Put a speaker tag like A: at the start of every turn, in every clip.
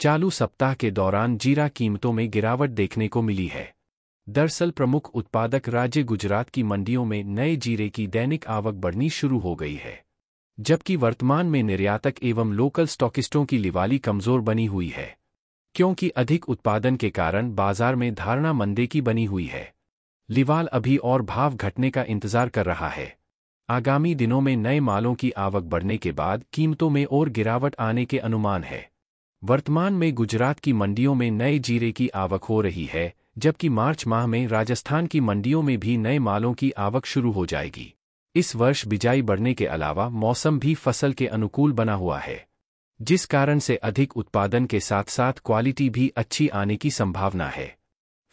A: चालू सप्ताह के दौरान जीरा कीमतों में गिरावट देखने को मिली है दरअसल प्रमुख उत्पादक राज्य गुजरात की मंडियों में नए जीरे की दैनिक आवक बढ़नी शुरू हो गई है जबकि वर्तमान में निर्यातक एवं लोकल स्टॉकिस्टों की लिवाली कमजोर बनी हुई है क्योंकि अधिक उत्पादन के कारण बाजार में धारणा मंदे की बनी हुई है लिवाल अभी और भाव घटने का इंतजार कर रहा है आगामी दिनों में नए मालों की आवक बढ़ने के बाद कीमतों में और गिरावट आने के अनुमान है वर्तमान में गुजरात की मंडियों में नए जीरे की आवक हो रही है जबकि मार्च माह में राजस्थान की मंडियों में भी नए मालों की आवक शुरू हो जाएगी इस वर्ष बिजाई बढ़ने के अलावा मौसम भी फसल के अनुकूल बना हुआ है जिस कारण से अधिक उत्पादन के साथ साथ क्वालिटी भी अच्छी आने की संभावना है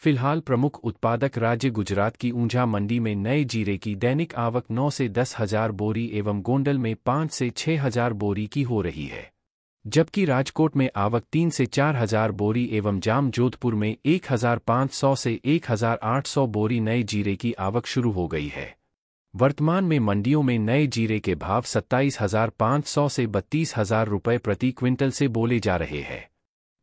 A: फिलहाल प्रमुख उत्पादक राज्य गुजरात की ऊंझा मंडी में नए जीरे की दैनिक आवक 9 से दस हजार बोरी एवं गोंडल में 5 से 6 हजार बोरी की हो रही है जबकि राजकोट में आवक तीन से चार हजार बोरी एवं जाम जोधपुर में एक हजार पाँच सौ से एक हजार आठ सौ बोरी नए जीरे की आवक शुरू हो गई है वर्तमान में मंडियों में नए जीरे के भाव सत्ताईस हजार पाँच सौ से बत्तीस हजार रुपये प्रति क्विंटल से बोले जा रहे हैं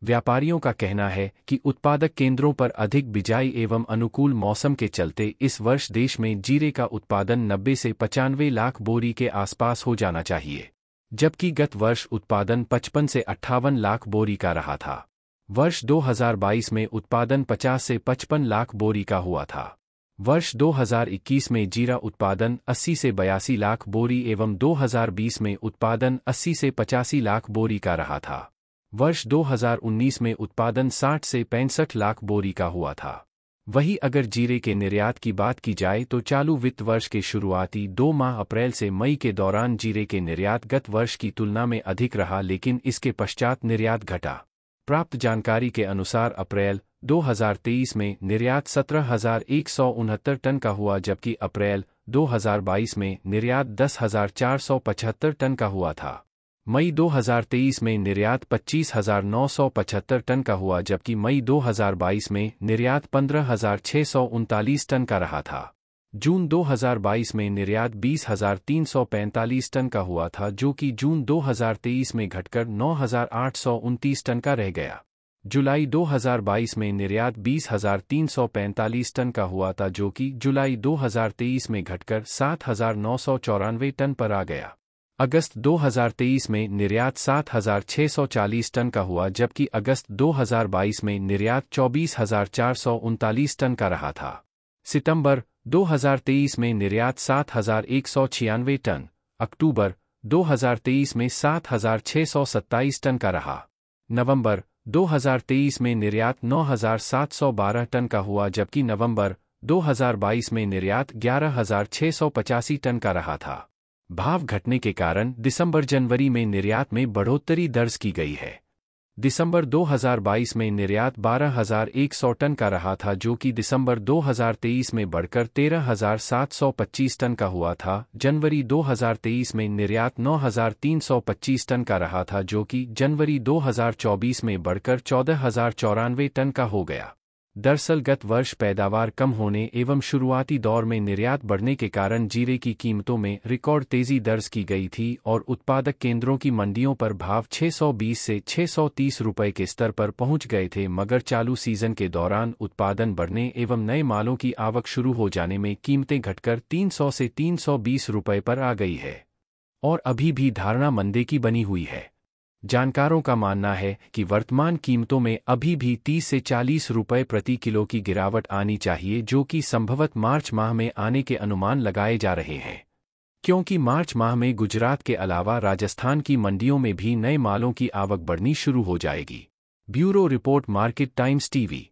A: व्यापारियों का कहना है कि उत्पादक केंद्रों पर अधिक बिजाई एवं अनुकूल मौसम के चलते इस वर्ष देश में जीरे का उत्पादन नब्बे से पचानवे लाख बोरी के आसपास हो जाना चाहिए जबकि गत वर्ष उत्पादन 55 से अट्ठावन लाख बोरी का रहा था वर्ष 2022 में उत्पादन 50 से 55 लाख बोरी का हुआ था वर्ष 2021 में जीरा उत्पादन 80 से बयासी लाख बोरी एवं 2020 में उत्पादन 80 से पचासी लाख बोरी का रहा था वर्ष 2019 में उत्पादन 60 से पैंसठ लाख बोरी का हुआ था वहीं अगर जीरे के निर्यात की बात की जाए तो चालू वित्त वर्ष के शुरुआती दो माह अप्रैल से मई के दौरान जीरे के निर्यात गत वर्ष की तुलना में अधिक रहा लेकिन इसके पश्चात निर्यात घटा प्राप्त जानकारी के अनुसार अप्रैल 2023 में निर्यात सत्रह टन का हुआ जबकि अप्रैल 2022 में निर्यात दस टन का हुआ था मई 2023 में निर्यात 25,975 टन का हुआ जबकि मई 2022 में निर्यात पंद्रह टन का रहा था जून 2022 में निर्यात 20,345 टन का हुआ था जो कि जून 2023 में घटकर नौ टन का रह गया जुलाई 2022 में निर्यात 20,345 टन का हुआ था जो कि जुलाई 2023 में घटकर सात टन पर आ गया अगस्त 2023 में निर्यात 7,640 टन का हुआ जबकि अगस्त 2022 में निर्यात चौबीस टन का रहा था सितंबर 2023 में निर्यात सात टन अक्टूबर 2023 में 7,627 टन का रहा नवंबर 2023 में निर्यात 9,712 टन का हुआ जबकि नवंबर 2022 में निर्यात ग्यारह टन का रहा था भाव घटने के कारण दिसंबर जनवरी में निर्यात में बढ़ोतरी दर्ज की गई है दिसंबर 2022 में निर्यात 12,100 टन का रहा था जो कि दिसंबर 2023 में बढ़कर 13,725 टन का हुआ था जनवरी 2023 में निर्यात 9,325 टन का रहा था जो कि जनवरी 2024 में बढ़कर चौदह टन का हो गया दरअसल गत वर्ष पैदावार कम होने एवं शुरुआती दौर में निर्यात बढ़ने के कारण जीरे की कीमतों में रिकॉर्ड तेजी दर्ज की गई थी और उत्पादक केंद्रों की मंडियों पर भाव 620 से 630 रुपए के स्तर पर पहुंच गए थे मगर चालू सीजन के दौरान उत्पादन बढ़ने एवं नए मालों की आवक शुरू हो जाने में कीमतें घटकर 300 से 320 रुपए पर आ गई है और अभी भी धारणा मंदे की बनी हुई है जानकारों का मानना है कि वर्तमान कीमतों में अभी भी 30 से 40 रुपए प्रति किलो की गिरावट आनी चाहिए जो कि संभवत मार्च माह में आने के अनुमान लगाए जा रहे हैं क्योंकि मार्च माह में गुजरात के अलावा राजस्थान की मंडियों में भी नए मालों की आवक बढ़नी शुरू हो जाएगी bureau report Market Times TV